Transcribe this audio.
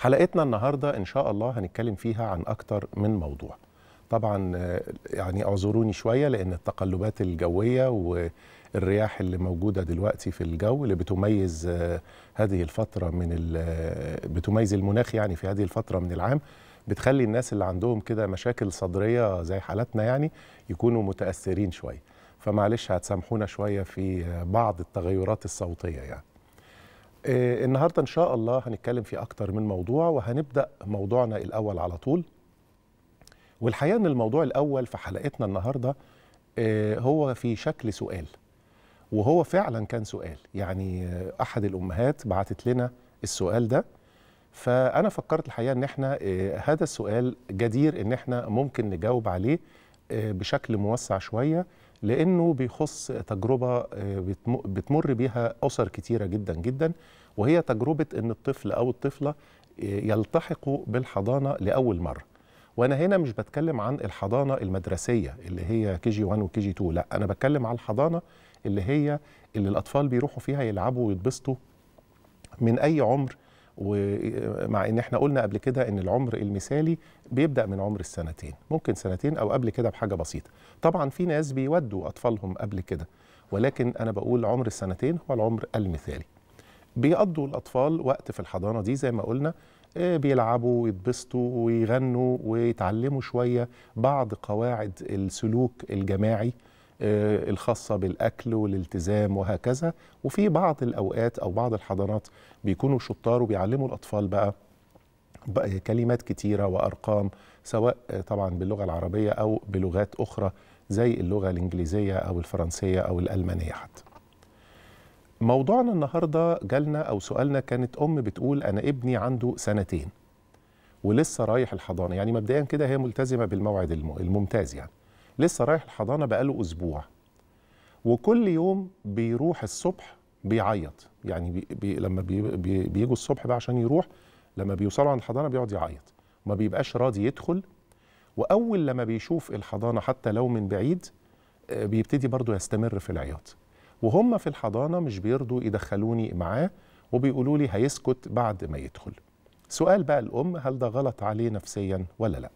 حلقتنا النهارده ان شاء الله هنتكلم فيها عن اكتر من موضوع طبعا يعني اعذروني شويه لان التقلبات الجويه والرياح اللي موجوده دلوقتي في الجو اللي بتميز هذه الفتره من بتميز المناخ يعني في هذه الفتره من العام بتخلي الناس اللي عندهم كده مشاكل صدريه زي حالتنا يعني يكونوا متاثرين شويه فمعلش هتسامحونا شويه في بعض التغيرات الصوتيه يعني آه، النهارده ان شاء الله هنتكلم في اكتر من موضوع وهنبدا موضوعنا الاول على طول والحقيقه ان الموضوع الاول في حلقتنا النهارده آه، هو في شكل سؤال وهو فعلا كان سؤال يعني آه، احد الامهات بعتت لنا السؤال ده فانا فكرت الحقيقه ان احنا هذا السؤال جدير ان احنا ممكن نجاوب عليه بشكل موسع شويه لانه بيخص تجربه آه، بتمر بيها اسر كتيره جدا جدا وهي تجربه ان الطفل او الطفله آه، يلتحقوا بالحضانه لاول مره وانا هنا مش بتكلم عن الحضانه المدرسيه اللي هي كي جي 1 وكي جي 2 لا انا بتكلم على الحضانه اللي هي اللي الاطفال بيروحوا فيها يلعبوا ويتبسطوا من اي عمر ومع ان احنا قلنا قبل كده ان العمر المثالي بيبدا من عمر السنتين ممكن سنتين او قبل كده بحاجه بسيطه طبعا في ناس بيودوا اطفالهم قبل كده ولكن انا بقول عمر السنتين هو العمر المثالي بيقضوا الاطفال وقت في الحضانه دي زي ما قلنا آه، بيلعبوا ويتبسطوا ويغنوا ويتعلموا شويه بعض قواعد السلوك الجماعي آه، الخاصة بالأكل والالتزام وهكذا وفي بعض الأوقات أو بعض الحضانات بيكونوا شطار وبيعلموا الأطفال بقى كلمات كتيرة وأرقام سواء طبعا باللغة العربية أو بلغات أخرى زي اللغة الإنجليزية أو الفرنسية أو الألمانية حتى موضوعنا النهاردة جالنا أو سؤالنا كانت أم بتقول أنا ابني عنده سنتين ولسه رايح الحضانة يعني مبدئيا كده هي ملتزمة بالموعد الممتاز يعني لسه رايح الحضانه بقاله اسبوع وكل يوم بيروح الصبح بيعيط يعني بي بي لما بي بي بيجوا الصبح بقى عشان يروح لما بيوصلوا عند الحضانه بيقعد يعيط ما بيبقاش راضي يدخل واول لما بيشوف الحضانه حتى لو من بعيد آه، بيبتدي برضه يستمر في العياط وهم في الحضانه مش بيرضوا يدخلوني معاه وبيقولوا لي هيسكت بعد ما يدخل سؤال بقى الام هل ده غلط عليه نفسيا ولا لا